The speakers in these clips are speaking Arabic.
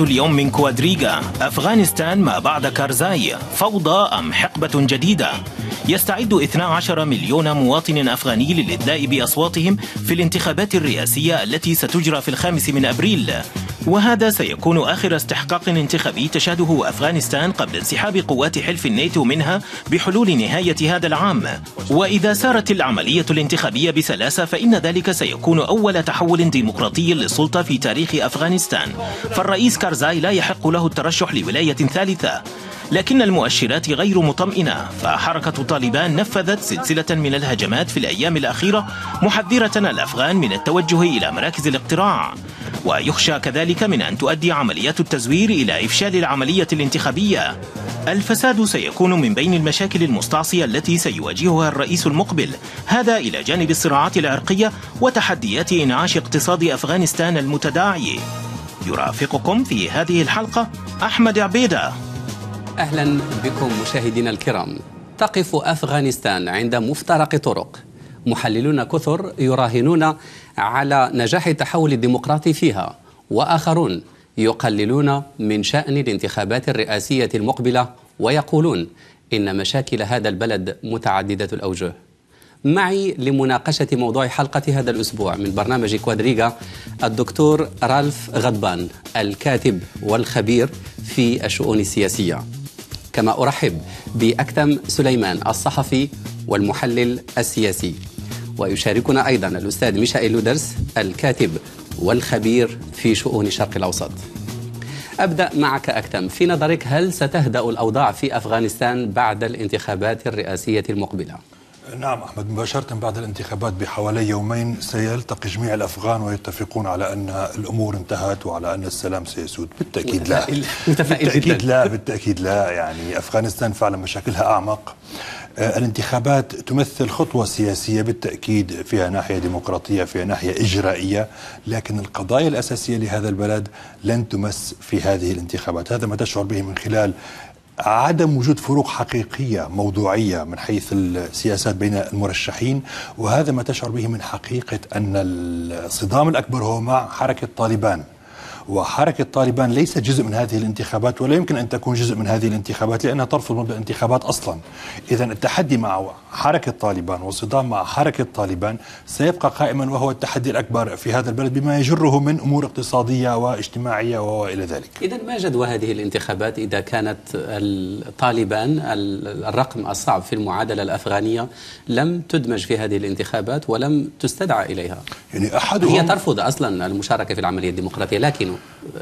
اليوم من كوادريغا أفغانستان ما بعد كارزاي فوضى أم حقبة جديدة يستعد 12 مليون مواطن أفغاني للإدلاء بأصواتهم في الانتخابات الرئاسية التي ستجرى في الخامس من أبريل وهذا سيكون آخر استحقاق انتخابي تشهده أفغانستان قبل انسحاب قوات حلف الناتو منها بحلول نهاية هذا العام وإذا سارت العملية الانتخابية بسلاسة فإن ذلك سيكون أول تحول ديمقراطي للسلطة في تاريخ أفغانستان فالرئيس كارزاي لا يحق له الترشح لولاية ثالثة لكن المؤشرات غير مطمئنة فحركة طالبان نفذت سلسلة من الهجمات في الأيام الأخيرة محذرة الأفغان من التوجه إلى مراكز الاقتراع ويخشى كذلك من أن تؤدي عمليات التزوير إلى إفشال العملية الانتخابية الفساد سيكون من بين المشاكل المستعصية التي سيواجهها الرئيس المقبل هذا إلى جانب الصراعات العرقية وتحديات إنعاش اقتصاد أفغانستان المتداعي يرافقكم في هذه الحلقة أحمد عبيدة أهلا بكم مشاهدينا الكرام تقف أفغانستان عند مفترق طرق محللون كثر يراهنون على نجاح التحول الديمقراطي فيها واخرون يقللون من شان الانتخابات الرئاسيه المقبله ويقولون ان مشاكل هذا البلد متعدده الاوجه معي لمناقشة موضوع حلقة هذا الأسبوع من برنامج كوادريغا الدكتور رالف غضبان الكاتب والخبير في الشؤون السياسية كما أرحب بأكتم سليمان الصحفي والمحلل السياسي ويشاركنا أيضا الأستاذ ميشائيل لودرس الكاتب والخبير في شؤون الشرق الأوسط أبدأ معك أكتم في نظرك هل ستهدأ الأوضاع في أفغانستان بعد الانتخابات الرئاسية المقبلة؟ نعم أحمد مباشرة بعد الانتخابات بحوالي يومين سيلتقي جميع الأفغان ويتفقون على أن الأمور انتهت وعلى أن السلام سيسود بالتأكيد لا بالتأكيد لا بالتأكيد لا يعني أفغانستان فعلا مشاكلها أعمق آه، الانتخابات تمثل خطوة سياسية بالتأكيد فيها ناحية ديمقراطية فيها ناحية إجرائية لكن القضايا الأساسية لهذا البلد لن تمس في هذه الانتخابات هذا ما تشعر به من خلال عدم وجود فروق حقيقية موضوعية من حيث السياسات بين المرشحين وهذا ما تشعر به من حقيقة أن الصدام الأكبر هو مع حركة طالبان وحركة طالبان ليست جزء من هذه الانتخابات ولا يمكن أن تكون جزء من هذه الانتخابات لأنها ترفض مبدأ الانتخابات أصلا إذا التحدي مع حركة طالبان والصدام مع حركة طالبان سيبقى قائما وهو التحدي الأكبر في هذا البلد بما يجره من أمور اقتصادية واجتماعية وإلى ذلك إذا ما جدوى هذه الانتخابات إذا كانت طالبان الرقم الصعب في المعادلة الأفغانية لم تدمج في هذه الانتخابات ولم تستدعى إليها يعني أحدهم هي ترفض أصلا المشاركة في العملية الديمقراطية لكن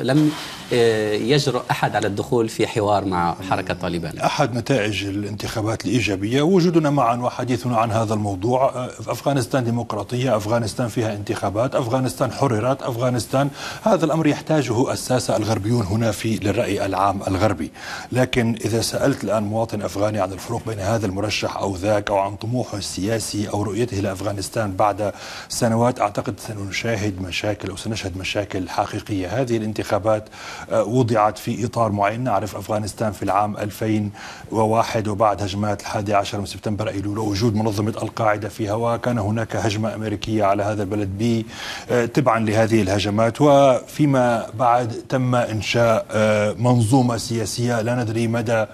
لم آه، يجرؤ أحد على الدخول في حوار مع حركة طالبان أحد نتائج الانتخابات الإيجابية وجودنا مع وحديثنا عن هذا الموضوع آه، أفغانستان ديمقراطية أفغانستان فيها انتخابات أفغانستان حررت أفغانستان هذا الأمر يحتاجه الساسة الغربيون هنا في للرأي العام الغربي لكن إذا سألت الآن مواطن أفغاني عن الفروق بين هذا المرشح أو ذاك أو عن طموحه السياسي أو رؤيته لأفغانستان بعد سنوات أعتقد سنشاهد مشاكل أو سنشهد مشاكل حقيقية هذه الانتخابات آه، وضعت في إطار معين نعرف أفغانستان في العام 2001 وبعد هجمات الحادي عشر من سبتمبر أيلول البلد وجود منظمة القاعدة فيها وكان هناك هجمة أمريكية على هذا البلد ب آه، تبعا لهذه الهجمات وفيما بعد تم إنشاء آه، منظومة سياسية لا ندري مدى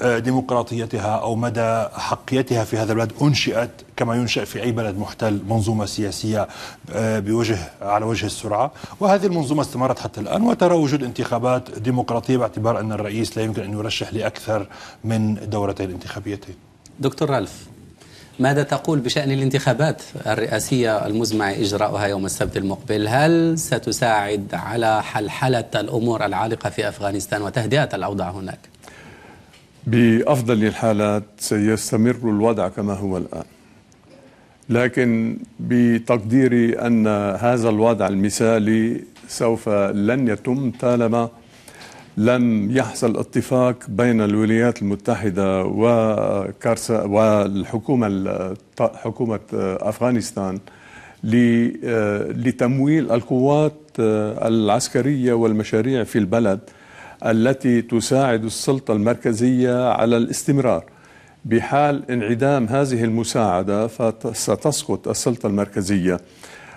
آه، ديمقراطيتها او مدى حقيتها في هذا البلد انشئت كما ينشا في اي بلد محتل منظومه سياسيه بوجه على وجه السرعه وهذه المنظومه استمرت حتى الان وترى وجود انتخابات ديمقراطيه باعتبار ان الرئيس لا يمكن ان يرشح لاكثر من دورتين انتخابيتين دكتور رالف ماذا تقول بشأن الانتخابات الرئاسية المزمع إجراؤها يوم السبت المقبل هل ستساعد على حلحلة الأمور العالقة في أفغانستان وتهدئة الأوضاع هناك بأفضل الحالات سيستمر الوضع كما هو الآن لكن بتقديري أن هذا الوضع المثالي سوف لن يتم طالما لم يحصل اتفاق بين الولايات المتحدة وكارسا والحكومة حكومة أفغانستان لتمويل القوات العسكرية والمشاريع في البلد التي تساعد السلطة المركزية على الاستمرار بحال انعدام هذه المساعدة فستسقط السلطة المركزية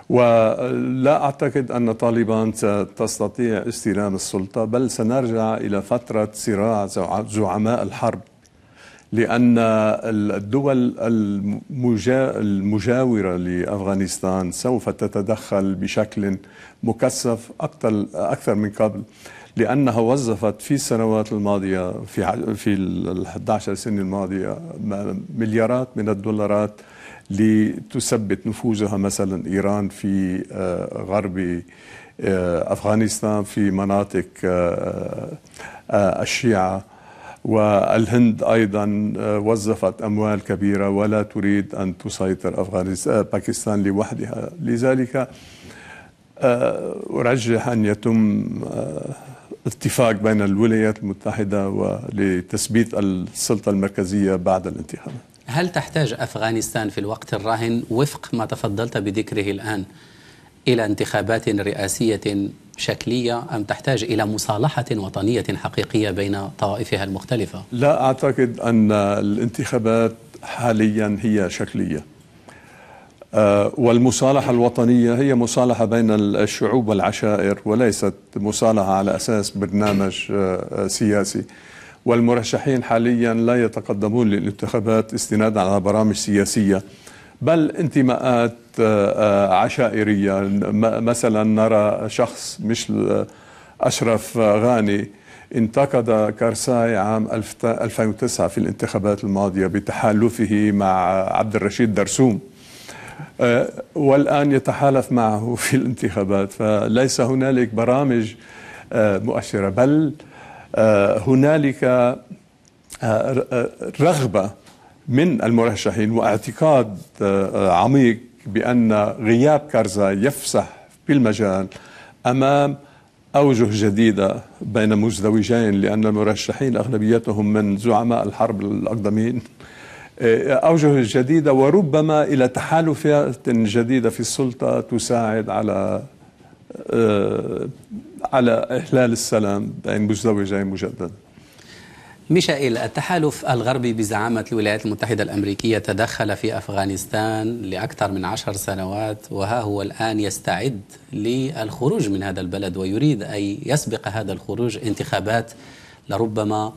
ولا أعتقد أن طالبان ستستطيع استلام السلطة بل سنرجع إلى فترة صراع زعماء الحرب لأن الدول المجا... المجاورة لأفغانستان سوف تتدخل بشكل مكثف أكثر, أكثر من قبل لأنها وظفت في السنوات الماضية في في ال 11 سنة الماضية مليارات من الدولارات لتثبت نفوذها مثلا إيران في آه، غرب آه، أفغانستان في مناطق آه، الشيعة والهند أيضا وظفت أموال كبيرة ولا تريد أن تسيطر أفغانستان باكستان لوحدها لذلك أرجح أن يتم اتفاق بين الولايات المتحدة لتثبيت السلطة المركزية بعد الانتخابات هل تحتاج أفغانستان في الوقت الراهن وفق ما تفضلت بذكره الآن إلى انتخابات رئاسية شكلية أم تحتاج إلى مصالحة وطنية حقيقية بين طوائفها المختلفة؟ لا أعتقد أن الانتخابات حاليا هي شكلية آه، والمصالحة الوطنية هي مصالحة بين الشعوب والعشائر وليست مصالحة على أساس برنامج آه، آه، سياسي والمرشحين حاليا لا يتقدمون للانتخابات استنادا على برامج سياسيه بل انتماءات آه، آه، عشائريه مثلا نرى شخص مثل آه، اشرف غاني انتقد كارساي عام 2009 في الانتخابات الماضيه بتحالفه مع عبد الرشيد درسوم والان يتحالف معه في الانتخابات فليس هنالك برامج مؤشره بل آه، هنالك آه، آه، رغبه من المرشحين واعتقاد عميق بان غياب كارزا يفسح بالمجال امام أوجه جديدة بين مزدوجين لأن المرشحين أغلبيتهم من زعماء الحرب الأقدمين أوجه جديدة وربما إلى تحالفات جديدة في السلطة تساعد على على إحلال السلام بين مزدوجين مجددا ميشائيل التحالف الغربي بزعامة الولايات المتحدة الأمريكية تدخل في أفغانستان لأكثر من عشر سنوات وها هو الآن يستعد للخروج من هذا البلد ويريد أن يسبق هذا الخروج انتخابات لربما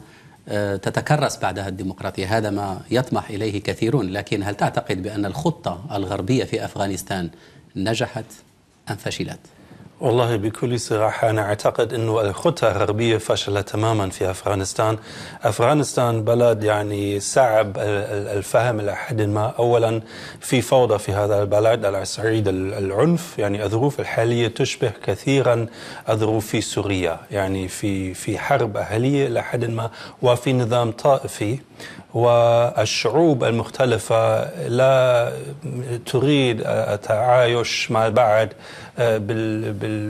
آه، تتكرس بعدها الديمقراطية هذا ما يطمح إليه كثيرون لكن هل تعتقد بأن الخطة الغربية في أفغانستان نجحت أم فشلت؟ والله بكل صراحة أنا أعتقد أنه الخطة الغربية فشلت تماما في أفغانستان أفغانستان بلد يعني صعب الفهم إلى حد ما أولا في فوضى في هذا البلد على صعيد العنف يعني الظروف الحالية تشبه كثيرا الظروف في سوريا يعني في في حرب أهلية إلى حد ما وفي نظام طائفي والشعوب المختلفة لا تريد التعايش مع بعض آه،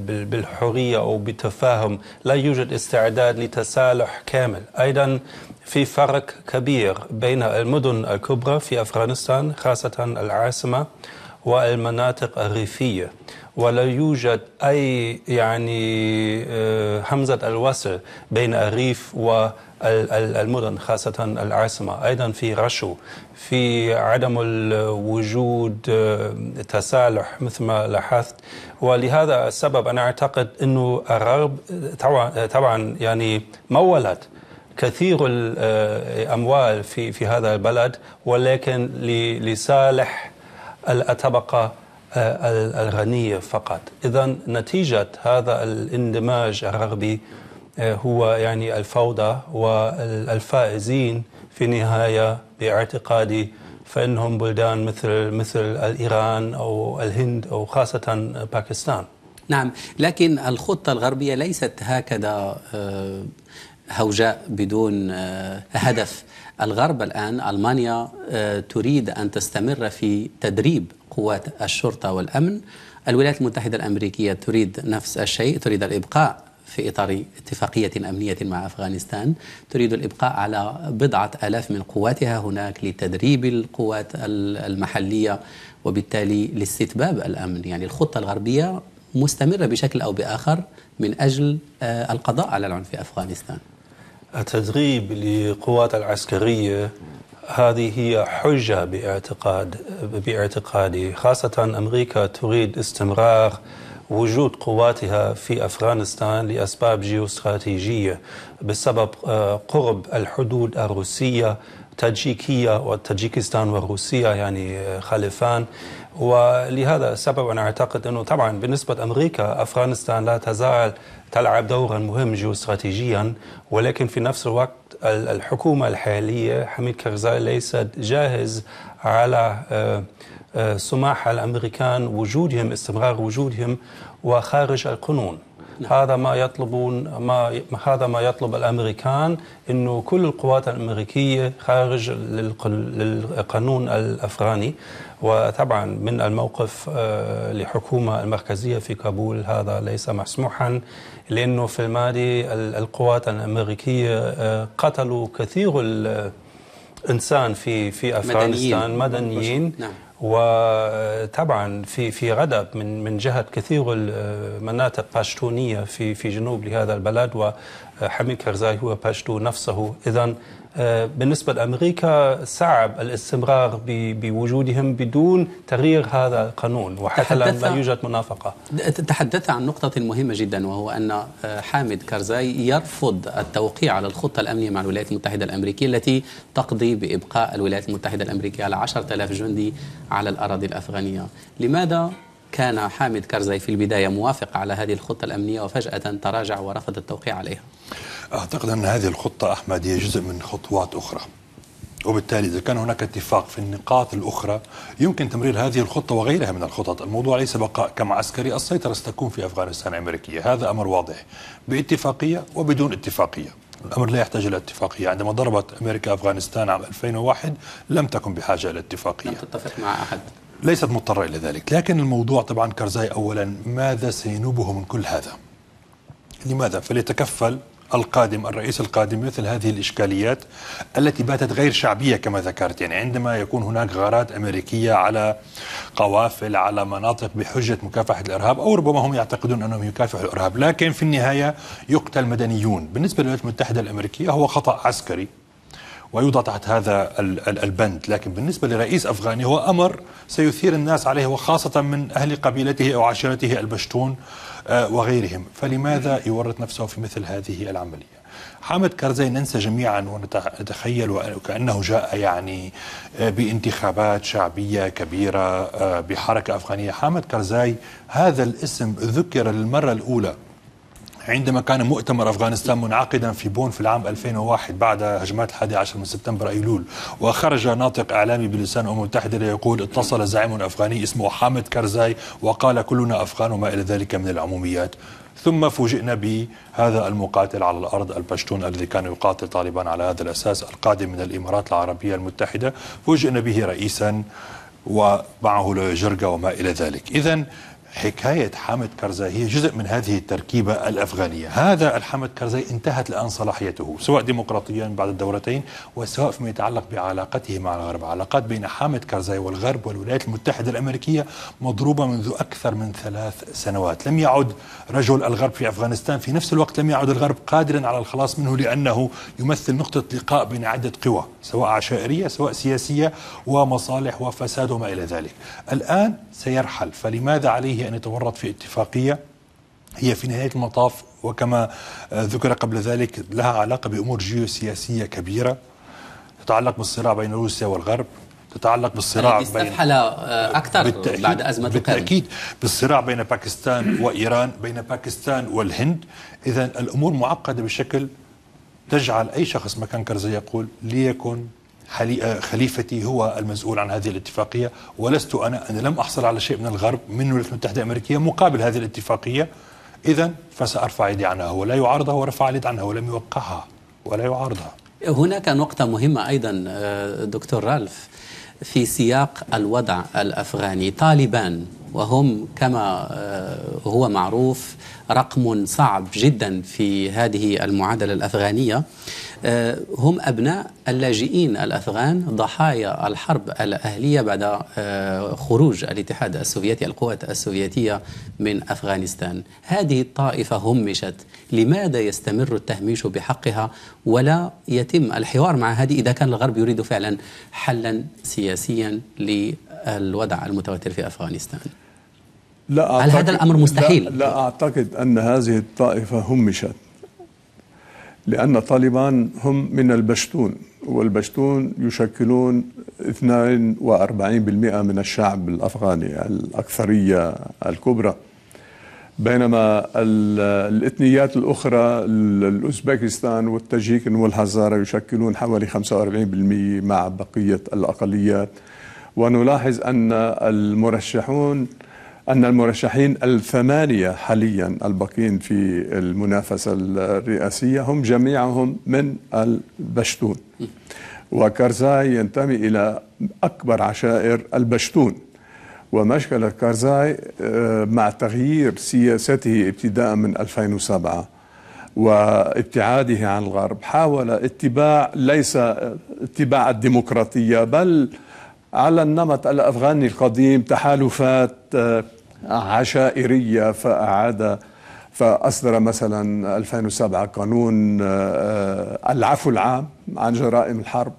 بالحرية أو بالتفاهم لا يوجد استعداد لتسالح كامل أيضا في فرق كبير بين المدن الكبرى في أفغانستان خاصة العاصمة والمناطق الريفية ولا يوجد أي يعني آه، همزة الوصل بين الريف و المدن خاصة العاصمة أيضا في رشو في عدم الوجود آه، تسالح مثل ما لاحظت ولهذا السبب أنا أعتقد أنه الغرب طبعا يعني مولت كثير الأموال آه، في في هذا البلد ولكن لصالح الطبقة آه، الغنية فقط إذا نتيجة هذا الاندماج الرغبي هو يعني الفوضى والفائزين في النهاية باعتقادي فإنهم بلدان مثل مثل إيران أو الهند أو خاصة باكستان نعم لكن الخطة الغربية ليست هكذا آه، هوجاء بدون آه، هدف الغرب الآن ألمانيا آه، تريد أن تستمر في تدريب قوات الشرطة والأمن الولايات المتحدة الأمريكية تريد نفس الشيء تريد الإبقاء في إطار اتفاقية أمنية مع أفغانستان تريد الإبقاء على بضعة آلاف من قواتها هناك لتدريب القوات المحلية وبالتالي لاستتباب الأمن يعني الخطة الغربية مستمرة بشكل أو بآخر من أجل آه، القضاء على العنف في أفغانستان التدريب للقوات العسكرية هذه هي حجة باعتقاد باعتقادي خاصة أمريكا تريد استمرار وجود قواتها في افغانستان لاسباب جيوستراتيجيه بسبب آه، قرب الحدود الروسيه تاجيكيه وتاجيكستان وروسيا يعني آه، خلفان ولهذا السبب انا اعتقد انه طبعا بالنسبه امريكا افغانستان لا تزال تلعب دورا مهم جيوستراتيجيا ولكن في نفس الوقت الحكومة الحالية حميد كرزاي ليست جاهز على آه، آه، سماح الأمريكان وجودهم استمرار وجودهم وخارج القانون نعم. هذا ما يطلبون ما هذا ما يطلب الامريكان انه كل القوات الامريكيه خارج للقانون الافغاني وطبعا من الموقف آه، لحكومه المركزيه في كابول هذا ليس مسموحا لانه في الماضي القوات الامريكيه آه، قتلوا كثير الانسان في في افغانستان مدنيين, مدنيين نعم. وطبعا في في غضب من من جهه كثير المناطق باشتونيه في في جنوب لهذا البلد وحميد كرزاي هو باشتو نفسه اذا بالنسبة لأمريكا صعب الاستمرار بوجودهم بدون تغيير هذا القانون وحتى لا يوجد منافقة تحدث عن نقطة مهمة جدا وهو أن آه، حامد كارزاي يرفض التوقيع على الخطة الأمنية مع الولايات المتحدة الأمريكية التي تقضي بإبقاء الولايات المتحدة الأمريكية على 10000 جندي على الأراضي الأفغانية لماذا كان حامد كارزاي في البداية موافق على هذه الخطة الأمنية وفجأة تراجع ورفض التوقيع عليها أعتقد أن هذه الخطة أحمد هي جزء من خطوات أخرى وبالتالي إذا كان هناك اتفاق في النقاط الأخرى يمكن تمرير هذه الخطة وغيرها من الخطط الموضوع ليس بقاء كم عسكري السيطرة ستكون في أفغانستان الأمريكية هذا أمر واضح باتفاقية وبدون اتفاقية الأمر لا يحتاج إلى اتفاقية عندما ضربت أمريكا أفغانستان عام 2001 لم تكن بحاجة إلى اتفاقية لم تتفق مع أحد ليست مضطرة إلى ذلك لكن الموضوع طبعا كرزاي أولا ماذا سينوبه من كل هذا لماذا فليتكفل القادم الرئيس القادم مثل هذه الإشكاليات التي باتت غير شعبية كما ذكرت يعني عندما يكون هناك غارات أمريكية على قوافل على مناطق بحجة مكافحة الإرهاب أو ربما هم يعتقدون أنهم يكافحوا الإرهاب لكن في النهاية يقتل مدنيون بالنسبة للولايات المتحدة الأمريكية هو خطأ عسكري ويوضع تحت هذا البند لكن بالنسبة لرئيس أفغاني هو أمر سيثير الناس عليه وخاصة من أهل قبيلته أو عشيرته البشتون آه، وغيرهم فلماذا يورط نفسه في مثل هذه العملية حامد كارزاي ننسى جميعا ونتخيل وكأنه جاء يعني آه، بانتخابات شعبية كبيرة آه، بحركة أفغانية حامد كارزاي هذا الاسم ذكر للمرة الأولى عندما كان مؤتمر أفغانستان منعقدا في بون في العام 2001 بعد هجمات الحادي عشر من سبتمبر أيلول وخرج ناطق إعلامي بلسان الأمم المتحدة ليقول اتصل زعيم أفغاني اسمه حامد كرزاي وقال كلنا أفغان وما إلى ذلك من العموميات ثم فوجئنا بهذا المقاتل على الارض البشتون الذي كان يقاتل طالبان على هذا الاساس القادم من الامارات العربيه المتحده فوجئنا به رئيسا ومعه جرقه وما الى ذلك اذا حكاية حامد كرزاي هي جزء من هذه التركيبة الأفغانية هذا الحامد كرزاي انتهت الآن صلاحيته سواء ديمقراطيا بعد الدورتين وسواء فيما يتعلق بعلاقته مع الغرب علاقات بين حامد كرزاي والغرب والولايات المتحدة الأمريكية مضروبة منذ أكثر من ثلاث سنوات لم يعد رجل الغرب في أفغانستان في نفس الوقت لم يعد الغرب قادرا على الخلاص منه لأنه يمثل نقطة لقاء بين عدة قوى سواء عشائرية سواء سياسية ومصالح وفساد وما إلى ذلك الآن سيرحل فلماذا عليه عليه أن يتورط في اتفاقية هي في نهاية المطاف وكما آه، ذكر قبل ذلك لها علاقة بأمور جيوسياسية كبيرة تتعلق بالصراع بين روسيا والغرب تتعلق بالصراع بين آه، آه، اكثر بعد ازمه بالتاكيد كان. بالصراع بين باكستان وايران بين باكستان والهند اذا الامور معقده بشكل تجعل اي شخص مكان كرزي يقول ليكن آه، خليفتي هو المسؤول عن هذه الاتفاقية ولست أنا أنا لم أحصل على شيء من الغرب من الولايات المتحدة الأمريكية مقابل هذه الاتفاقية إذا فسأرفع يدي عنها ولا يعارضها ورفع يد عنها ولم يوقعها ولا يعارضها هناك نقطة مهمة أيضا آه، دكتور رالف في سياق الوضع الأفغاني طالبان وهم كما آه، هو معروف رقم صعب جدا في هذه المعادله الافغانيه آه، هم ابناء اللاجئين الافغان ضحايا الحرب الاهليه بعد آه، خروج الاتحاد السوفيتي القوات السوفيتيه من افغانستان هذه الطائفه همشت لماذا يستمر التهميش بحقها ولا يتم الحوار مع هذه اذا كان الغرب يريد فعلا حلا سياسيا الوضع المتوتر في أفغانستان لا أعتقد هل هذا الأمر مستحيل؟ لا, لا أعتقد أن هذه الطائفة همشت لأن طالبان هم من البشتون والبشتون يشكلون 42% من الشعب الأفغاني الأكثرية الكبرى بينما الإثنيات الأخرى الأوزبكستان والتاجيك والهزارة يشكلون حوالي 45% مع بقية الأقليات ونلاحظ أن المرشحون أن المرشحين الثمانية حاليا الباقين في المنافسة الرئاسية هم جميعهم من البشتون وكارزاي ينتمي إلى أكبر عشائر البشتون ومشكلة كارزاي آه، مع تغيير سياسته ابتداء من 2007 وابتعاده عن الغرب حاول اتباع ليس اتباع الديمقراطية بل على النمط الافغاني القديم تحالفات آه، عشائريه فاعاد فاصدر مثلا 2007 قانون آه، العفو العام عن جرائم الحرب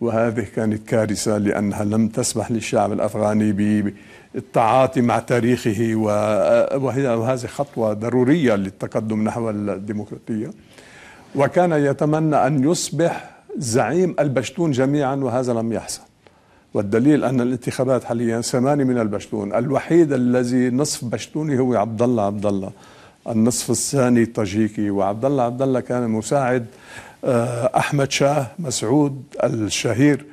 وهذه كانت كارثه لانها لم تسمح للشعب الافغاني بالتعاطي مع تاريخه آه، وهي وهذه خطوه ضروريه للتقدم نحو الديمقراطيه وكان يتمنى ان يصبح زعيم البشتون جميعا وهذا لم يحصل والدليل ان الانتخابات حاليا ثمانيه من البشتون، الوحيد الذي نصف بشتوني هو عبد الله عبد الله. النصف الثاني طاجيكي وعبد الله عبد الله كان مساعد آه، احمد شاه مسعود الشهير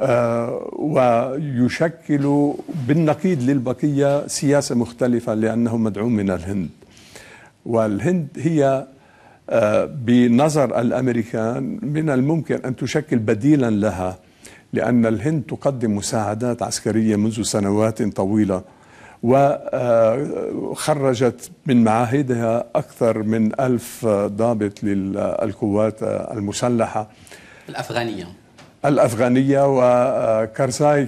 آه، ويشكل بالنقيض للبقيه سياسه مختلفه لانه مدعوم من الهند. والهند هي آه، بنظر الامريكان من الممكن ان تشكل بديلا لها لأن الهند تقدم مساعدات عسكرية منذ سنوات طويلة وخرجت من معاهدها أكثر من ألف ضابط للقوات المسلحة الأفغانية الأفغانية وكارزاي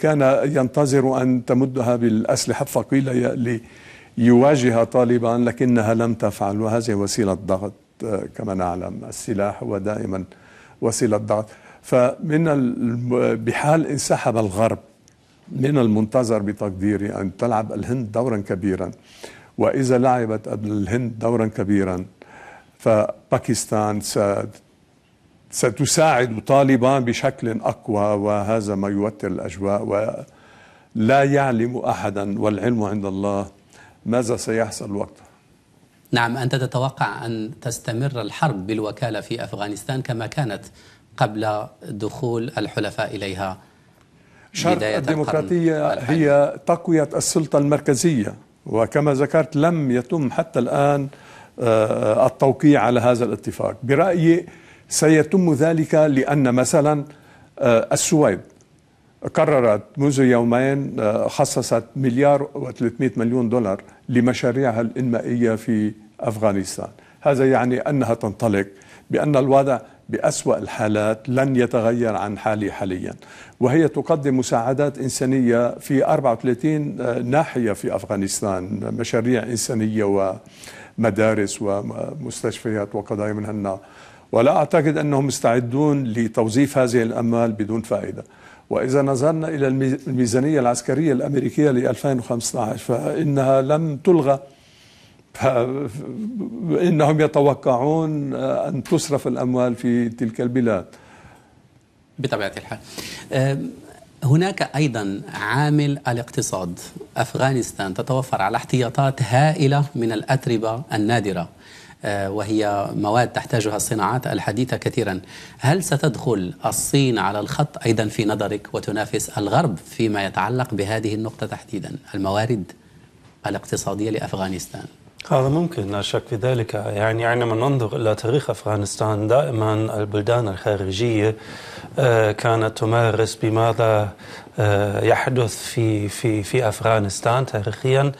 كان ينتظر أن تمدها بالأسلحة الثقيلة ليواجه طالبان لكنها لم تفعل وهذه وسيلة ضغط كما نعلم السلاح هو دائما وسيلة ضغط فمن بحال انسحب الغرب من المنتظر بتقديري أن تلعب الهند دورا كبيرا وإذا لعبت الهند دورا كبيرا فباكستان ستساعد طالبان بشكل أقوى وهذا ما يوتر الأجواء ولا يعلم أحدا والعلم عند الله ماذا سيحصل وقتها نعم أنت تتوقع أن تستمر الحرب بالوكالة في أفغانستان كما كانت قبل دخول الحلفاء إليها شرط الديمقراطية هي تقوية السلطة المركزية وكما ذكرت لم يتم حتى الآن آه، التوقيع على هذا الاتفاق برأيي سيتم ذلك لأن مثلا آه، السويد قررت منذ يومين آه، خصصت مليار و300 مليون دولار لمشاريعها الإنمائية في أفغانستان هذا يعني أنها تنطلق بأن الوضع بأسوأ الحالات لن يتغير عن حاله حاليا وهي تقدم مساعدات إنسانية في 34 ناحية في أفغانستان مشاريع إنسانية ومدارس ومستشفيات وقضايا من هالنوع ولا أعتقد أنهم مستعدون لتوظيف هذه الأموال بدون فائدة وإذا نظرنا إلى الميزانية العسكرية الأمريكية ل 2015 فإنها لم تلغى فإنهم يتوقعون أن تصرف الأموال في تلك البلاد بطبيعة الحال هناك أيضا عامل الاقتصاد أفغانستان تتوفر على احتياطات هائلة من الأتربة النادرة أه، وهي مواد تحتاجها الصناعات الحديثة كثيرا هل ستدخل الصين على الخط أيضا في نظرك وتنافس الغرب فيما يتعلق بهذه النقطة تحديدا الموارد الاقتصادية لأفغانستان هذا ممكن لا شك في ذلك يعني عندما ننظر إلى تاريخ أفغانستان دائما البلدان الخارجية آه، كانت تمارس بماذا آه، يحدث في في في افغانستان تاريخيا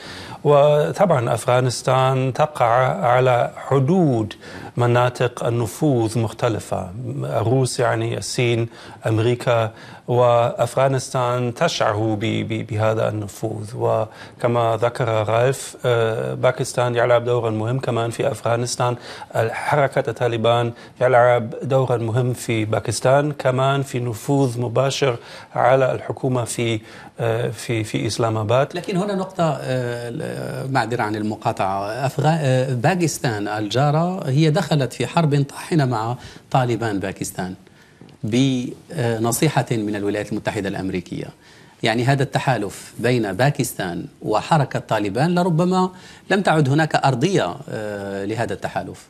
وطبعا افغانستان تقع على حدود مناطق النفوذ مختلفه روسيا يعني الصين امريكا وأفغانستان تشعر بهذا النفوذ وكما ذكر رالف آه، باكستان يلعب دورا مهم كمان في أفغانستان حركة طالبان يلعب دورا مهم في باكستان كمان في نفوذ مباشر على الحكومة في آه، في في اسلام اباد لكن هنا نقطه آه، معذره عن المقاطعه أفغا... باكستان الجاره هي دخلت في حرب طاحنه مع طالبان باكستان بنصيحة من الولايات المتحدة الأمريكية يعني هذا التحالف بين باكستان وحركة طالبان لربما لم تعد هناك أرضية آه، لهذا التحالف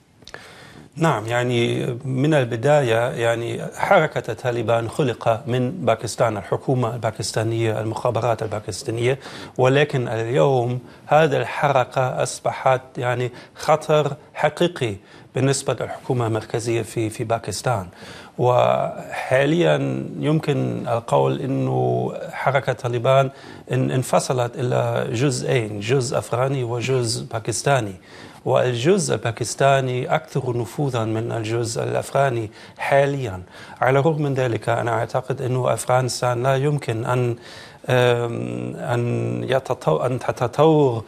نعم يعني من البداية يعني حركة طالبان خلق من باكستان الحكومة الباكستانية المخابرات الباكستانية ولكن اليوم هذه الحركة أصبحت يعني خطر حقيقي بالنسبة للحكومة المركزية في في باكستان وحاليا يمكن القول انه حركه طالبان انفصلت الى جزئين جزء افغاني وجزء باكستاني والجزء الباكستاني أكثر نفوذا من الجزء الأفغاني حاليا على الرغم من ذلك أنا أعتقد أن أفغانستان لا يمكن أن أن, يتطور أن تتطور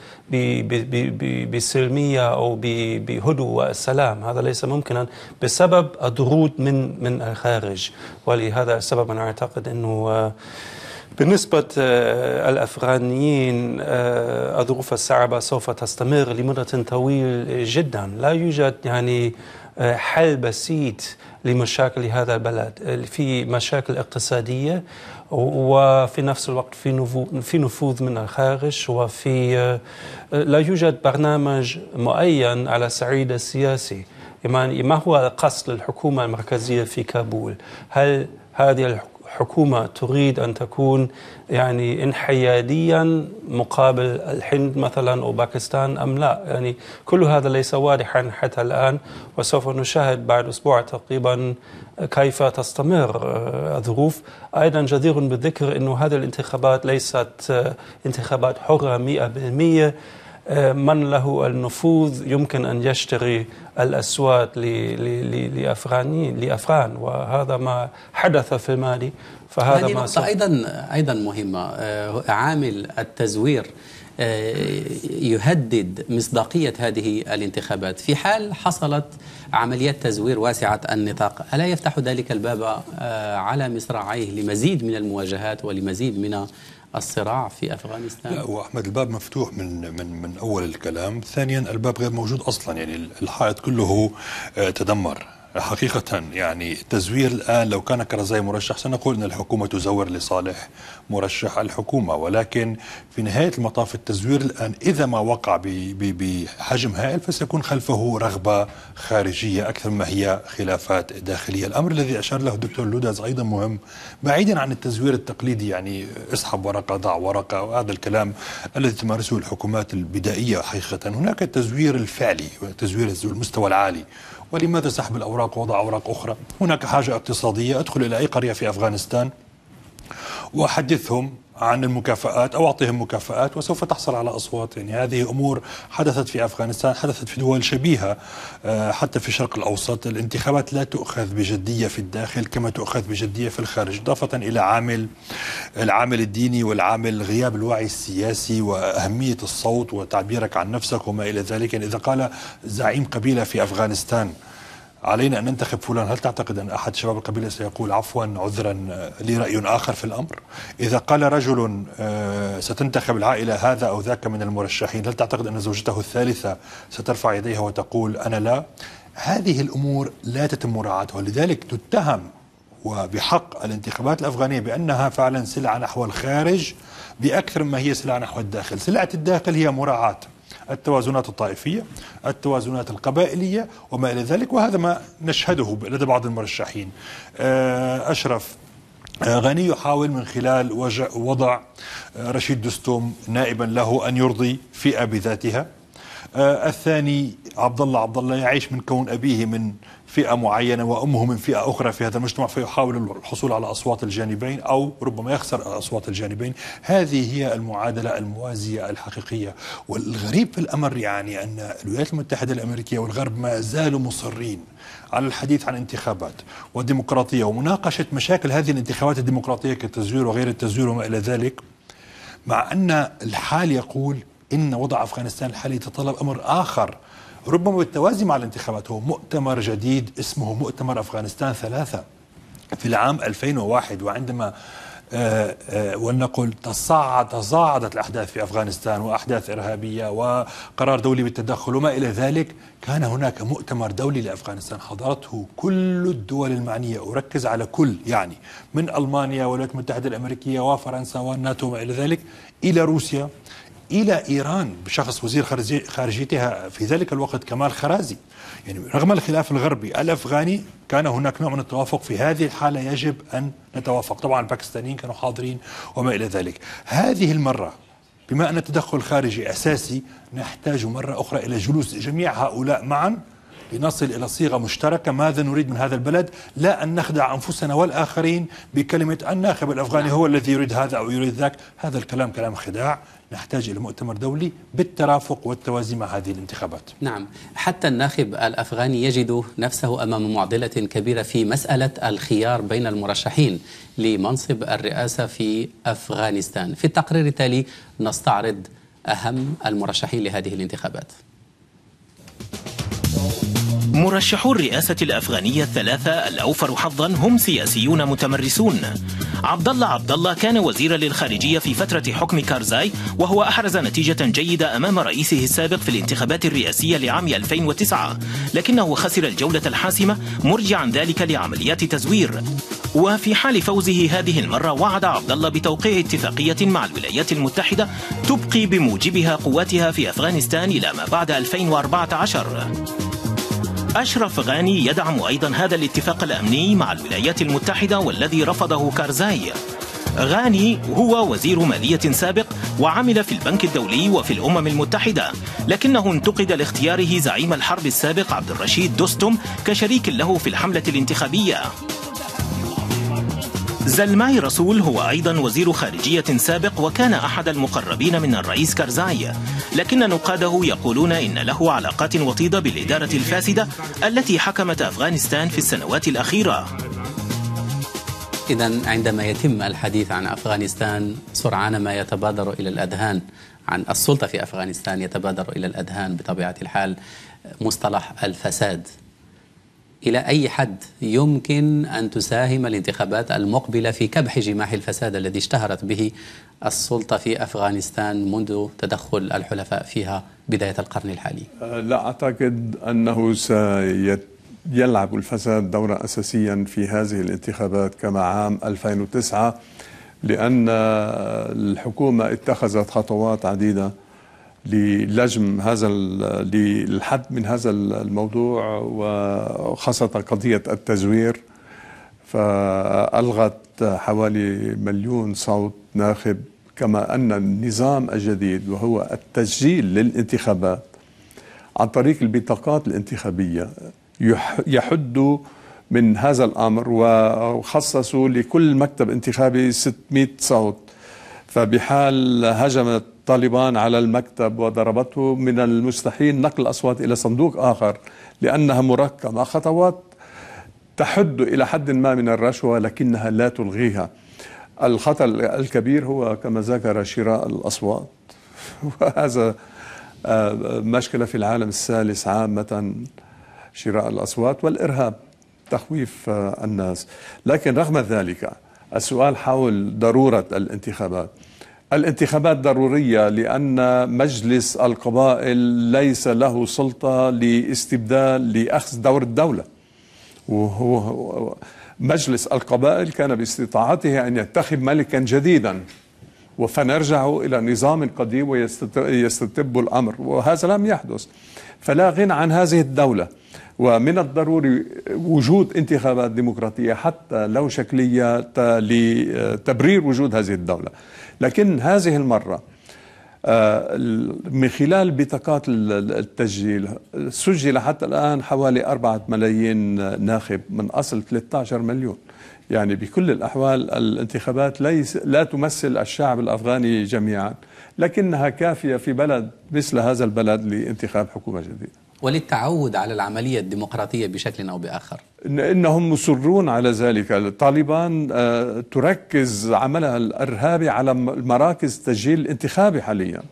بسلمية أو بهدوء والسلام هذا ليس ممكنا بسبب الضغوط من من الخارج ولهذا السبب أنا أعتقد أنه آه، بالنسبة آه، الأفغانيين آه، الظروف الصعبة سوف تستمر لمدة طويل جدا لا يوجد يعني حل بسيط لمشاكل هذا البلد في مشاكل اقتصادية وفي نفس الوقت في في نفوذ من الخارج وفي لا يوجد برنامج معين على الصعيد السياسي ما هو قصد الحكومة المركزية في كابول هل هذه حكومة تريد أن تكون يعني انحياديا مقابل الهند مثلا أو باكستان أم لا يعني كل هذا ليس واضحا حتى الآن وسوف نشاهد بعد أسبوع تقريبا كيف تستمر آه، الظروف أيضا جدير بالذكر أن هذه الانتخابات ليست آه، انتخابات حرة 100% آه، من له النفوذ يمكن أن يشتري الأصوات لأفغانين لأفغان وهذا ما حدث في المالي فهذا ما أيضا أيضا مهمة آه، عامل التزوير آه، يهدد مصداقية هذه الانتخابات في حال حصلت عمليات تزوير واسعة النطاق ألا يفتح ذلك الباب آه، على مصراعيه لمزيد من المواجهات ولمزيد من الصراع في افغانستان؟ لا هو احمد الباب مفتوح من من من اول الكلام، ثانيا الباب غير موجود اصلا يعني الحائط كله آه، تدمر حقيقة يعني تزوير الآن لو كان كرزاي مرشح سنقول أن الحكومة تزور لصالح مرشح الحكومة ولكن في نهاية المطاف التزوير الآن إذا ما وقع بحجم هائل فسيكون خلفه رغبة خارجية أكثر ما هي خلافات داخلية الأمر الذي أشار له الدكتور لوداز أيضا مهم بعيدا عن التزوير التقليدي يعني اسحب ورقة ضع ورقة وهذا الكلام الذي تمارسه الحكومات البدائية حقيقة هناك التزوير الفعلي التزوير المستوى العالي ولماذا سحب الأوراق ووضع أوراق أخرى هناك حاجة اقتصادية أدخل إلى أي قرية في أفغانستان وأحدثهم عن المكافآت أو أعطيهم مكافآت وسوف تحصل على أصوات يعني هذه أمور حدثت في أفغانستان حدثت في دول شبيهة آه، حتى في الشرق الأوسط الانتخابات لا تؤخذ بجدية في الداخل كما تؤخذ بجدية في الخارج إضافة إلى عامل العامل الديني والعامل غياب الوعي السياسي وأهمية الصوت وتعبيرك عن نفسك وما إلى ذلك يعني إذا قال زعيم قبيلة في أفغانستان علينا أن ننتخب فلان هل تعتقد أن أحد شباب القبيلة سيقول عفوا عذرا آه، لي رأي آخر في الأمر إذا قال رجل آه، ستنتخب العائلة هذا أو ذاك من المرشحين هل تعتقد أن زوجته الثالثة سترفع يديها وتقول أنا لا هذه الأمور لا تتم مراعاتها لذلك تتهم وبحق الانتخابات الأفغانية بأنها فعلا سلعة نحو الخارج بأكثر ما هي سلعة نحو الداخل سلعة الداخل هي مراعاة التوازنات الطائفية التوازنات القبائلية وما إلى ذلك وهذا ما نشهده لدى بعض المرشحين آه، أشرف آه، غني يحاول من خلال وضع آه، رشيد دستوم نائبا له أن يرضي فئة بذاتها آه، الثاني عبد الله عبد الله يعيش من كون أبيه من فئة معينة وأمه من فئة أخرى في هذا المجتمع فيحاول الحصول على أصوات الجانبين أو ربما يخسر أصوات الجانبين هذه هي المعادلة الموازية الحقيقية والغريب في الأمر يعني أن الولايات المتحدة الأمريكية والغرب ما زالوا مصرين على الحديث عن انتخابات وديمقراطية ومناقشة مشاكل هذه الانتخابات الديمقراطية كالتزوير وغير التزوير وما إلى ذلك مع أن الحال يقول إن وضع أفغانستان الحالي يتطلب أمر آخر ربما بالتوازي مع الانتخابات هو مؤتمر جديد اسمه مؤتمر أفغانستان ثلاثة في العام 2001 وعندما آه، آه، ولنقل تصاعد تصاعدت الاحداث في افغانستان واحداث ارهابيه وقرار دولي بالتدخل وما الى ذلك كان هناك مؤتمر دولي لافغانستان حضرته كل الدول المعنيه اركز على كل يعني من المانيا والولايات المتحده الامريكيه وفرنسا والناتو وما الى ذلك الى روسيا إلى إيران بشخص وزير خارجيتها في ذلك الوقت كمال خرازي يعني رغم الخلاف الغربي الأفغاني كان هناك نوع من التوافق في هذه الحالة يجب أن نتوافق طبعا الباكستانيين كانوا حاضرين وما إلى ذلك هذه المرة بما أن التدخل الخارجي أساسي نحتاج مرة أخرى إلى جلوس جميع هؤلاء معا لنصل إلى صيغة مشتركة ماذا نريد من هذا البلد لا أن نخدع أنفسنا والآخرين بكلمة الناخب الأفغاني نعم. هو الذي يريد هذا أو يريد ذاك هذا الكلام كلام خداع نحتاج إلى مؤتمر دولي بالترافق والتوازي مع هذه الانتخابات نعم حتى الناخب الأفغاني يجد نفسه أمام معضلة كبيرة في مسألة الخيار بين المرشحين لمنصب الرئاسة في أفغانستان في التقرير التالي نستعرض أهم المرشحين لهذه الانتخابات مرشحو الرئاسة الأفغانية الثلاثة الأوفر حظا هم سياسيون متمرسون عبد الله عبد الله كان وزيرا للخارجية في فترة حكم كارزاي وهو أحرز نتيجة جيدة أمام رئيسه السابق في الانتخابات الرئاسية لعام 2009 لكنه خسر الجولة الحاسمة مرجعا ذلك لعمليات تزوير وفي حال فوزه هذه المرة وعد عبد الله بتوقيع اتفاقية مع الولايات المتحدة تبقي بموجبها قواتها في أفغانستان إلى ما بعد 2014 أشرف غاني يدعم أيضا هذا الاتفاق الأمني مع الولايات المتحدة والذي رفضه كارزاي غاني هو وزير مالية سابق وعمل في البنك الدولي وفي الأمم المتحدة لكنه انتقد لاختياره زعيم الحرب السابق عبد الرشيد دوستم كشريك له في الحملة الانتخابية زلماي رسول هو أيضا وزير خارجية سابق وكان أحد المقربين من الرئيس كارزاي لكن نقاده يقولون إن له علاقات وطيدة بالإدارة الفاسدة التي حكمت أفغانستان في السنوات الأخيرة إذا عندما يتم الحديث عن أفغانستان سرعان ما يتبادر إلى الأذهان عن السلطة في أفغانستان يتبادر إلى الأذهان بطبيعة الحال مصطلح الفساد إلى أي حد يمكن أن تساهم الانتخابات المقبلة في كبح جماح الفساد الذي اشتهرت به السلطة في أفغانستان منذ تدخل الحلفاء فيها بداية القرن الحالي أه، لا أعتقد أنه سيلعب الفساد دورا أساسيا في هذه الانتخابات كما عام 2009 لأن الحكومة اتخذت خطوات عديدة للجم هذا للحد من هذا الموضوع وخاصة قضية التزوير فألغت حوالي مليون صوت ناخب كما أن النظام الجديد وهو التسجيل للانتخابات عن طريق البطاقات الانتخابية يحد من هذا الأمر وخصصوا لكل مكتب انتخابي 600 صوت فبحال هجمت طالبان على المكتب وضربته من المستحيل نقل الأصوات إلى صندوق آخر لأنها مركبة خطوات تحد إلى حد ما من الرشوة لكنها لا تلغيها الخطر الكبير هو كما ذكر شراء الأصوات وهذا آه، مشكلة في العالم الثالث عامة شراء الأصوات والإرهاب تخويف آه، الناس لكن رغم ذلك السؤال حول ضرورة الانتخابات الانتخابات ضرورية لأن مجلس القبائل ليس له سلطة لاستبدال لأخذ دور الدولة وهو مجلس القبائل كان باستطاعته أن يتخذ ملكا جديدا فنرجع إلى نظام قديم ويستتب الأمر وهذا لم يحدث فلا غنى عن هذه الدولة ومن الضروري وجود انتخابات ديمقراطية حتى لو شكلية لتبرير وجود هذه الدولة لكن هذه المرة آه، من خلال بطاقات التسجيل سجل حتى الآن حوالي 4 ملايين ناخب من أصل 13 مليون يعني بكل الأحوال الانتخابات ليس لا تمثل الشعب الأفغاني جميعا لكنها كافية في بلد مثل هذا البلد لانتخاب حكومة جديدة وللتعود على العملية الديمقراطية بشكل أو بآخر إنهم مصرون على ذلك طالبان آه، تركز عملها الإرهابي على مراكز تسجيل انتخابي حاليا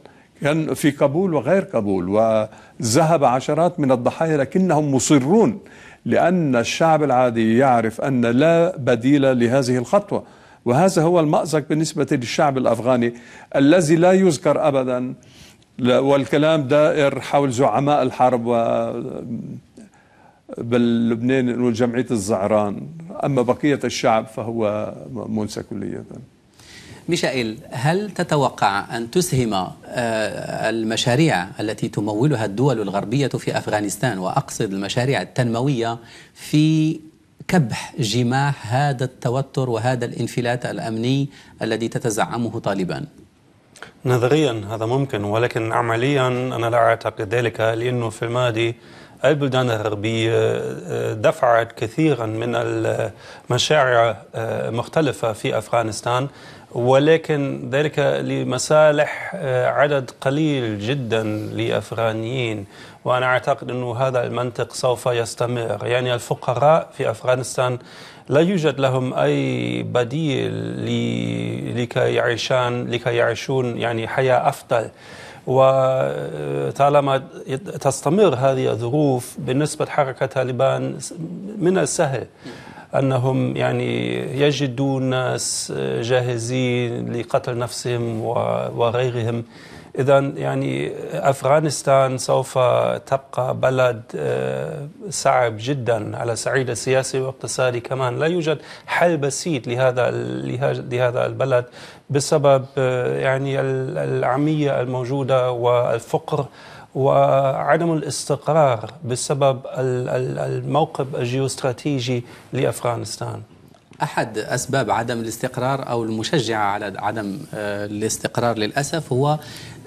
كان في كابول وغير كابول وذهب عشرات من الضحايا لكنهم مصرون لأن الشعب العادي يعرف أن لا بديل لهذه الخطوة وهذا هو المأزق بالنسبة للشعب الأفغاني الذي لا يذكر أبداً والكلام دائر حول زعماء الحرب و باللبنان وجمعية جمعيه الزعران اما بقيه الشعب فهو منسى كليا ميشائيل هل تتوقع أن تسهم آه، المشاريع التي تمولها الدول الغربية في أفغانستان وأقصد المشاريع التنموية في كبح جماح هذا التوتر وهذا الانفلات الأمني الذي تتزعمه طالبان؟ نظريا هذا ممكن ولكن عمليا أنا لا أعتقد ذلك لأنه في الماضي البلدان الغربية آه، آه، دفعت كثيرا من المشاعر آه، مختلفة في أفغانستان ولكن ذلك لمصالح عدد قليل جدا لأفغانيين وأنا أعتقد انه هذا المنطق سوف يستمر يعني الفقراء في أفغانستان لا يوجد لهم أي بديل لكي يعيشان لكي يعيشون يعني حياة أفضل وطالما تستمر هذه الظروف بالنسبة لحركه طالبان من السهل أنهم يعني يجدون ناس جاهزين لقتل نفسهم وغيرهم إذا يعني أفغانستان سوف تبقى بلد آه، صعب جدا على الصعيد السياسي والاقتصادي كمان لا يوجد حل بسيط لهذا لهذا البلد بسبب آه، يعني العمية الموجودة والفقر وعدم الاستقرار بسبب الموقف الجيوستراتيجي لأفغانستان أحد أسباب عدم الاستقرار أو المشجعة على عدم آه، الاستقرار للأسف هو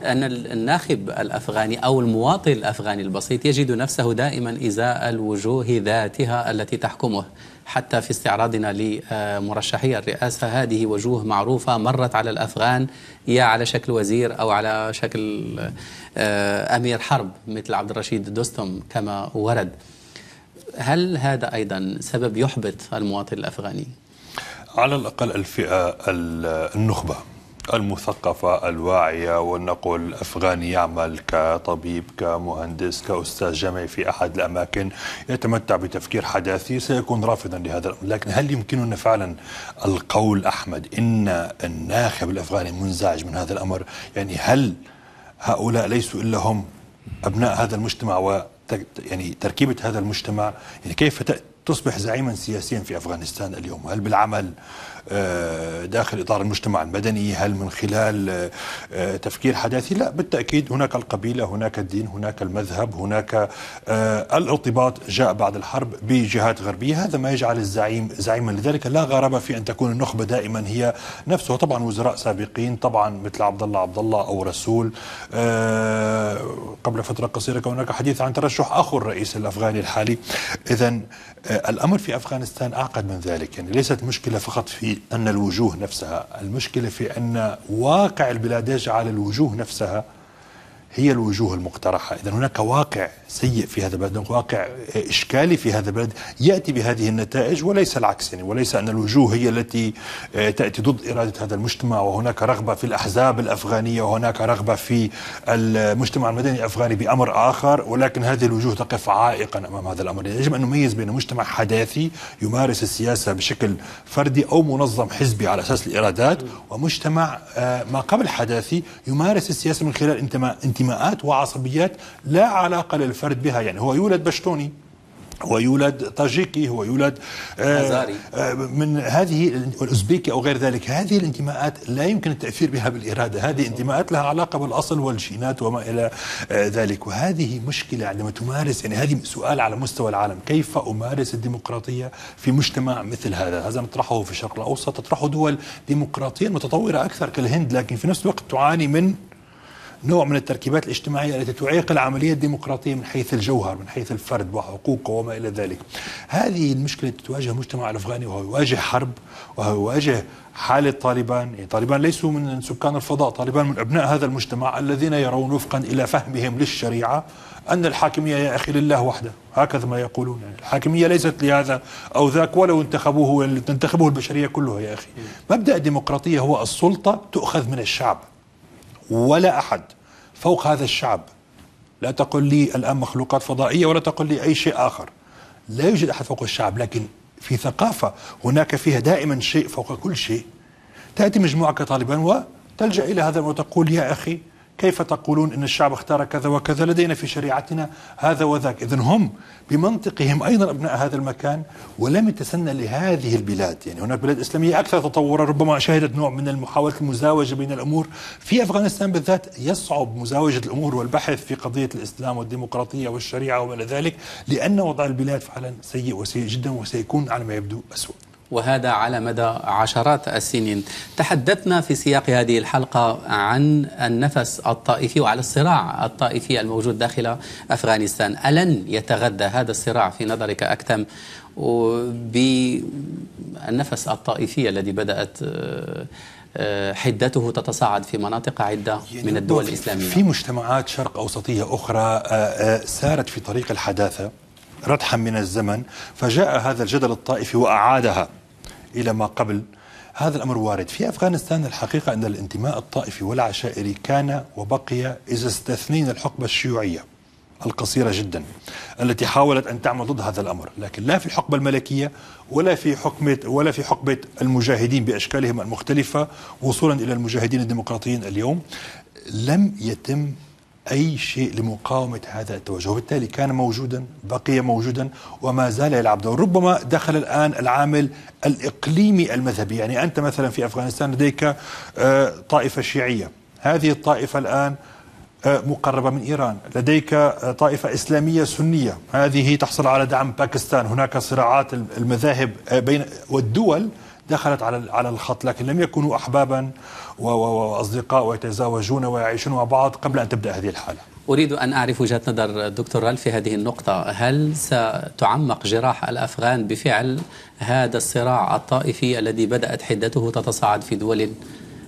أن الناخب الأفغاني أو المواطن الأفغاني البسيط يجد نفسه دائما إزاء الوجوه ذاتها التي تحكمه حتى في استعراضنا لمرشحي الرئاسة هذه وجوه معروفة مرت على الأفغان يا على شكل وزير أو على شكل آه، أمير حرب مثل عبد الرشيد دوستم كما ورد هل هذا أيضا سبب يحبط المواطن الأفغاني؟ على الأقل الفئة النخبة المثقفة الواعية ولنقل الأفغاني يعمل كطبيب كمهندس كأستاذ جامعي في أحد الأماكن يتمتع بتفكير حداثي سيكون رافضا لهذا الأمر لكن هل يمكننا فعلا القول أحمد إن الناخب الأفغاني منزعج من هذا الأمر يعني هل هؤلاء ليسوا إلا هم أبناء هذا المجتمع و يعني تركيبة هذا المجتمع يعني كيف تصبح زعيما سياسيا في أفغانستان اليوم هل بالعمل آه، داخل إطار المجتمع المدني هل من خلال آه، تفكير حداثي لا بالتأكيد هناك القبيلة هناك الدين هناك المذهب هناك آه، الارتباط جاء بعد الحرب بجهات غربية هذا ما يجعل الزعيم زعيما لذلك لا غرابة في أن تكون النخبة دائما هي نفسها طبعا وزراء سابقين طبعا مثل عبد الله عبد الله أو رسول قبل فترة قصيرة كان هناك حديث عن ترشح أخو الرئيس الأفغاني الحالي إذا الأمر في أفغانستان أعقد من ذلك يعني ليست مشكلة فقط في أن الوجوه نفسها المشكلة في أن واقع البلاد يجعل الوجوه نفسها هي الوجوه المقترحة إذا هناك واقع سيء في هذا البلد واقع إشكالي في هذا البلد يأتي بهذه النتائج وليس العكس يعني وليس أن الوجوه هي التي آه، تأتي ضد إرادة هذا المجتمع وهناك رغبة في الأحزاب الأفغانية وهناك رغبة في المجتمع المدني الأفغاني بأمر آخر ولكن هذه الوجوه تقف عائقا أمام هذا الأمر يعني يجب أن نميز بين مجتمع حداثي يمارس السياسة بشكل فردي أو منظم حزبي على أساس الإرادات ومجتمع آه، ما قبل حداثي يمارس السياسة من خلال انتماء انتماءات وعصبيات لا علاقة للفرد بها يعني هو يولد بشتوني هو يولد طاجيكي هو يولد آزاري. آه، آه، من هذه الأوزبيكي أو غير ذلك هذه الانتماءات لا يمكن التأثير بها بالإرادة هذه انتماءات لها علاقة بالأصل والجينات وما إلى آه، ذلك وهذه مشكلة عندما تمارس يعني هذه سؤال على مستوى العالم كيف أمارس الديمقراطية في مجتمع مثل هذا هذا نطرحه في الشرق الأوسط تطرحه دول ديمقراطية متطورة أكثر كالهند لكن في نفس الوقت تعاني من نوع من التركيبات الاجتماعية التي تعيق العملية الديمقراطية من حيث الجوهر من حيث الفرد وحقوقه وما إلى ذلك هذه المشكلة تواجه المجتمع الأفغاني وهو يواجه حرب وهو يواجه حالة طالبان يعني طالبان ليسوا من سكان الفضاء طالبان من أبناء هذا المجتمع الذين يرون وفقا إلى فهمهم للشريعة أن الحاكمية يا أخي لله وحده هكذا ما يقولون يعني الحاكمية ليست لهذا أو ذاك ولو انتخبوه تنتخبه البشرية كلها يا أخي مبدأ الديمقراطية هو السلطة تؤخذ من الشعب ولا أحد فوق هذا الشعب لا تقل لي الآن مخلوقات فضائية ولا تقل لي أي شيء آخر لا يوجد أحد فوق الشعب لكن في ثقافة هناك فيها دائما شيء فوق كل شيء تأتي مجموعة كطالبان وتلجأ إلى هذا وتقول يا أخي كيف تقولون أن الشعب اختار كذا وكذا لدينا في شريعتنا هذا وذاك إذا هم بمنطقهم أيضا أبناء هذا المكان ولم يتسنى لهذه البلاد يعني هناك بلاد إسلامية أكثر تطورا ربما شهدت نوع من المحاولات المزاوجة بين الأمور في أفغانستان بالذات يصعب مزاوجة الأمور والبحث في قضية الإسلام والديمقراطية والشريعة وما إلى ذلك لأن وضع البلاد فعلا سيء وسيء جدا وسيكون على ما يبدو أسوأ وهذا على مدى عشرات السنين تحدثنا في سياق هذه الحلقة عن النفس الطائفي وعلى الصراع الطائفي الموجود داخل أفغانستان ألن يتغذى هذا الصراع في نظرك أكتم بالنفس الطائفي الذي بدأت آه، حدته تتصاعد في مناطق عدة يعني من الدول الإسلامية في مجتمعات شرق أوسطية أخرى آه، آه، سارت في طريق الحداثة ردحا من الزمن فجاء هذا الجدل الطائفي وأعادها إلى ما قبل هذا الأمر وارد في أفغانستان الحقيقة أن الانتماء الطائفي والعشائري كان وبقي إذا استثنينا الحقبة الشيوعية القصيرة جدا التي حاولت أن تعمل ضد هذا الأمر لكن لا في الحقبة الملكية ولا في حكمة ولا في حقبة المجاهدين بأشكالهم المختلفة وصولا إلى المجاهدين الديمقراطيين اليوم لم يتم أي شيء لمقاومة هذا التوجه وبالتالي كان موجودا بقي موجودا وما زال يلعب دور ربما دخل الآن العامل الإقليمي المذهبي يعني أنت مثلا في أفغانستان لديك آه، طائفة شيعية هذه الطائفة الآن آه، مقربة من إيران لديك آه، طائفة إسلامية سنية هذه تحصل على دعم باكستان هناك صراعات المذاهب بين والدول دخلت على على الخط لكن لم يكونوا أحبابا وأصدقاء ويتزاوجون ويعيشون مع بعض قبل أن تبدأ هذه الحالة أريد أن أعرف وجهة نظر الدكتور رال في هذه النقطة هل ستعمق جراح الأفغان بفعل هذا الصراع الطائفي الذي بدأت حدته تتصاعد في دول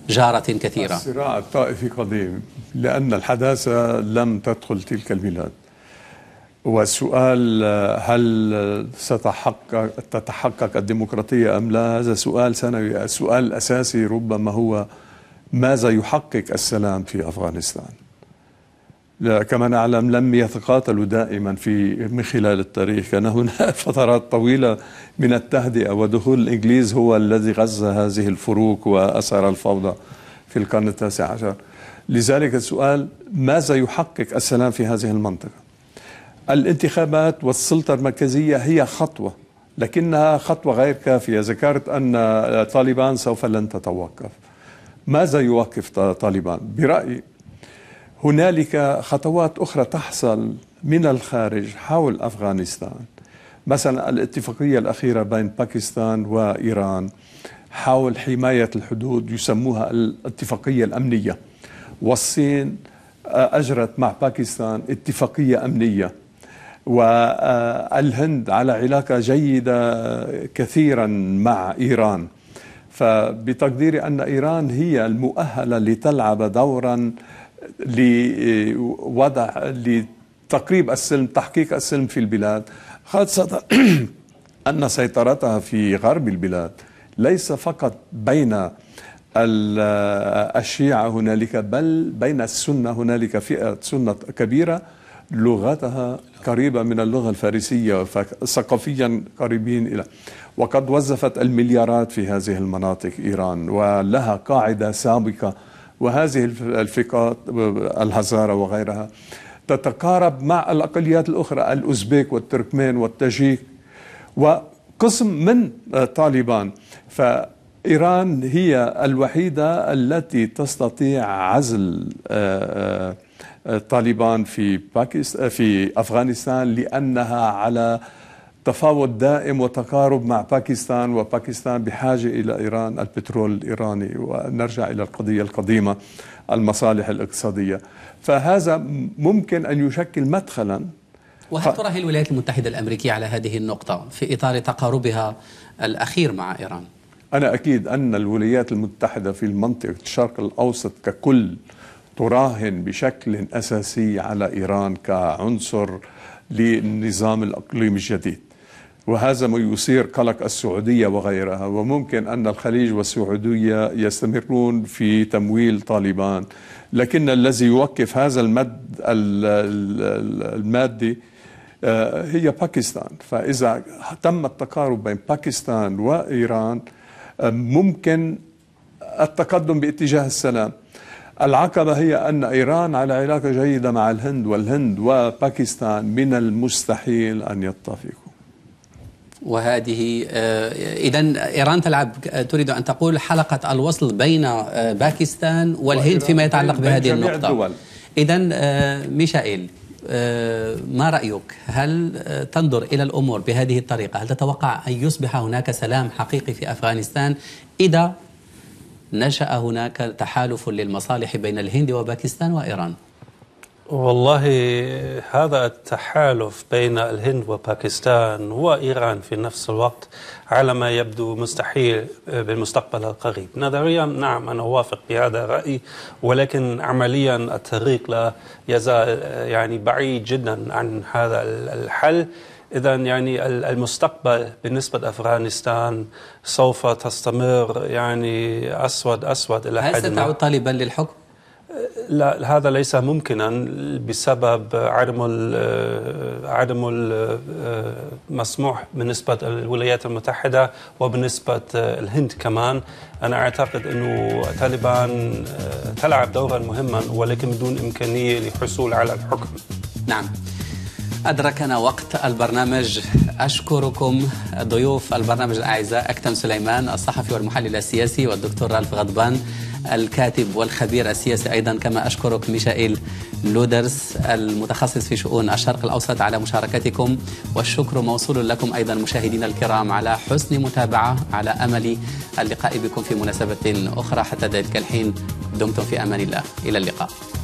جارة كثيرة الصراع الطائفي قديم لأن الحداثة لم تدخل تلك البلاد والسؤال هل ستحقق تتحقق الديمقراطية أم لا هذا سؤال ثانوي السؤال الأساسي ربما هو ماذا يحقق السلام في أفغانستان لا كما نعلم لم يتقاتلوا دائما في من خلال التاريخ كان هناك فترات طويلة من التهدئة ودخول الإنجليز هو الذي غزى هذه الفروق وأثر الفوضى في القرن التاسع عشر لذلك السؤال ماذا يحقق السلام في هذه المنطقة الانتخابات والسلطة المركزية هي خطوة لكنها خطوة غير كافية ذكرت أن طالبان سوف لن تتوقف ماذا يوقف طالبان برأيي هنالك خطوات أخرى تحصل من الخارج حول أفغانستان مثلا الاتفاقية الأخيرة بين باكستان وإيران حول حماية الحدود يسموها الاتفاقية الأمنية والصين آه، أجرت مع باكستان اتفاقية أمنية والهند آه، على علاقة جيدة كثيرا مع إيران فبتقديري أن إيران هي المؤهلة لتلعب دورا لوضع لتقريب السلم تحقيق السلم في البلاد خاصة أن سيطرتها في غرب البلاد ليس فقط بين الشيعة هنالك بل بين السنة هنالك فئة سنة كبيرة لغتها قريبة من اللغة الفارسية فثقافيا قريبين إلى وقد وظفت المليارات في هذه المناطق إيران ولها قاعدة سابقة وهذه الفقات الهزارة وغيرها تتقارب مع الأقليات الأخرى الأوزبك والتركمان والتاجيك وقسم من طالبان فإيران هي الوحيدة التي تستطيع عزل آآ آه، آآ آه، طالبان في باكستان في افغانستان لانها على تفاوض دائم وتقارب مع باكستان وباكستان بحاجه الى ايران البترول الايراني ونرجع الى القضيه القديمه المصالح الاقتصاديه فهذا ممكن ان يشكل مدخلا وهل تراهي الولايات المتحده الامريكيه على هذه النقطه في اطار تقاربها الاخير مع ايران؟ انا اكيد ان الولايات المتحده في المنطقه الشرق الاوسط ككل تراهن بشكل اساسي على ايران كعنصر للنظام الاقليمي الجديد وهذا ما يثير قلق السعوديه وغيرها وممكن ان الخليج والسعوديه يستمرون في تمويل طالبان لكن الذي يوقف هذا المد المادي آه، هي باكستان فاذا تم التقارب بين باكستان وايران آه، ممكن التقدم باتجاه السلام العقبة هي أن إيران على علاقة جيدة مع الهند والهند وباكستان من المستحيل أن يتفقوا وهذه آه، إذا إيران تلعب تريد أن تقول حلقة الوصل بين آه، باكستان والهند فيما يتعلق بهذه النقطة إذا آه، ميشائيل ما رأيك هل تنظر إلى الأمور بهذه الطريقة هل تتوقع أن يصبح هناك سلام حقيقي في أفغانستان إذا نشأ هناك تحالف للمصالح بين الهند وباكستان وإيران والله هذا التحالف بين الهند وباكستان وإيران في نفس الوقت على ما يبدو مستحيل بالمستقبل القريب نظريا نعم أنا أوافق بهذا الرأي ولكن عمليا الطريق لا يزال يعني بعيد جدا عن هذا الحل إذا يعني المستقبل بالنسبة لأفغانستان سوف تستمر يعني أسود أسود إلى حد هل ستعود طالبا للحكم؟ لا هذا ليس ممكنا بسبب عدم عدم المسموح بالنسبه للولايات المتحده وبالنسبه الهند كمان انا اعتقد انه طالبان آه، تلعب دورا مهما ولكن بدون امكانيه للحصول على الحكم. نعم. أدركنا وقت البرنامج أشكركم ضيوف البرنامج الأعزاء أكتم سليمان الصحفي والمحلل السياسي والدكتور رالف غضبان الكاتب والخبير السياسي أيضا كما أشكرك ميشائيل لودرس المتخصص في شؤون الشرق الأوسط على مشاركتكم والشكر موصول لكم أيضا مشاهدينا الكرام على حسن متابعة على أمل اللقاء بكم في مناسبة أخرى حتى ذلك الحين دمتم في أمان الله إلى اللقاء